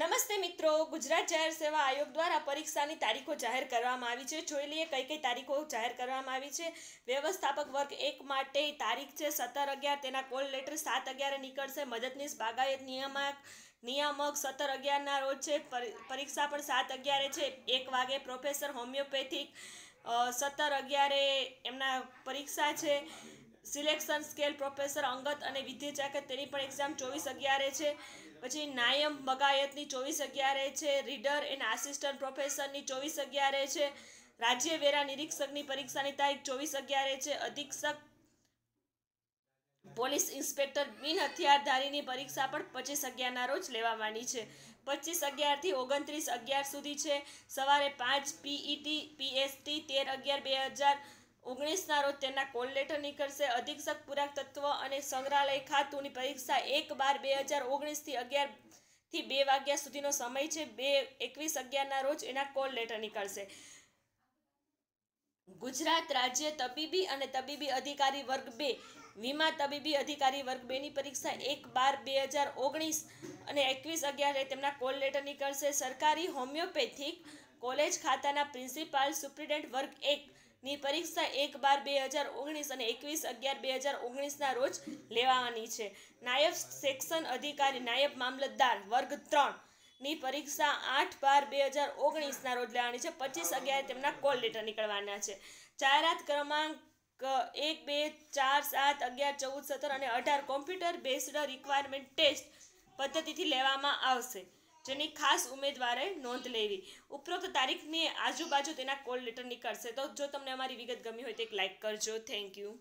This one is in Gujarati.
નમસ્તે મિત્રો ગુજરાત જાહેર સેવા આયોગ દ્વારા પરીક્ષાની તારીખો જાહેર કરવામાં આવી છે જોઈ લઈએ કઈ કઈ તારીખો જાહેર કરવામાં આવી છે વ્યવસ્થાપક વર્ગ એક માટે તારીખ છે સત્તર અગિયાર તેના કોલ લેટર સાત અગિયારે નીકળશે મદદનીશ બાગાયત નિયામક નિયામક સત્તર અગિયારના રોજ છે પરીક્ષા પણ સાત અગિયારે છે એક વાગે પ્રોફેસર હોમિયોપેથિક સત્તર અગિયારે એમના પરીક્ષા છે સિલેક્શન સ્કેલ પ્રોફેસર અંગત અને વિદ્યાચાકત તેની પણ એક્ઝામ ચોવીસ અગિયારે છે પછી નાયમ બગાયતની ચોવીસ અગિયારે છે રીડર એન્ડ આસિસ્ટન્ટ પ્રોફેસરની ચોવીસ અગિયારે છે રાજ્ય વેરા નિરીક્ષકની પરીક્ષાની તારીખ ચોવીસ અગિયારે છે અધિક્ષક પોલીસ ઇન્સ્પેક્ટર બિન હથિયારધારીની પરીક્ષા પણ પચીસ અગિયારના રોજ લેવાવાની છે પચીસ અગિયારથી ઓગણત્રીસ અગિયાર સુધી છે સવારે પાંચ પીઈટી પીએસટી તેર અગિયાર બે હજાર ઓગણીસના રોજ તેના કોલ લેટર નીકળશે અધિક્ષક પુરાક તત્વ અને સંગ્રહાલય ખાતુની પરીક્ષા એક બાર બે હજાર ઓગણીસથી અગિયાર થી બે વાગ્યા સુધીનો સમય છે બે એકવીસ અગિયારના રોજ એના કોલ લેટર નીકળશે ગુજરાત રાજ્ય તબીબી અને તબીબી અધિકારી વર્ગ બે વીમા તબીબી અધિકારી વર્ગ બેની પરીક્ષા એક બાર બે હજાર ઓગણીસ અને એકવીસ અગિયારે તેમના કોલ લેટર નીકળશે સરકારી હોમિયોપેથિક કોલેજ ખાતાના પ્રિન્સિપાલ સુપ્રિન્ટેન્ટ વર્ગ એક ની પરીક્ષા એક બાર બે હજાર ઓગણીસ અને એકવીસ અગિયાર બે હજાર ઓગણીસના રોજ લેવાની છે નાયબ સેક્શન અધિકારી નાયબ મામલતદાર વર્ગ ત્રણ ની પરીક્ષા આઠ બાર બે હજાર ઓગણીસના રોજ લેવાની છે પચીસ અગિયાર તેમના કોલ લેટર નીકળવાના છે જાહેરાત ક્રમાંક એક બે ચાર સાત અગિયાર ચૌદ સત્તર અને અઢાર કોમ્પ્યુટર બેઝડ રિક્વાયરમેન્ટ ટેસ્ટ પદ્ધતિથી લેવામાં આવશે જેની ખાસ ઉમેદવારે નોંધ લેવી ઉપરોક્ત તારીખની આજુબાજુ તેના કોલ લેટર નીકળશે તો જો તમને અમારી વિગત ગમી હોય તો એક લાઇક કરજો થેન્ક યુ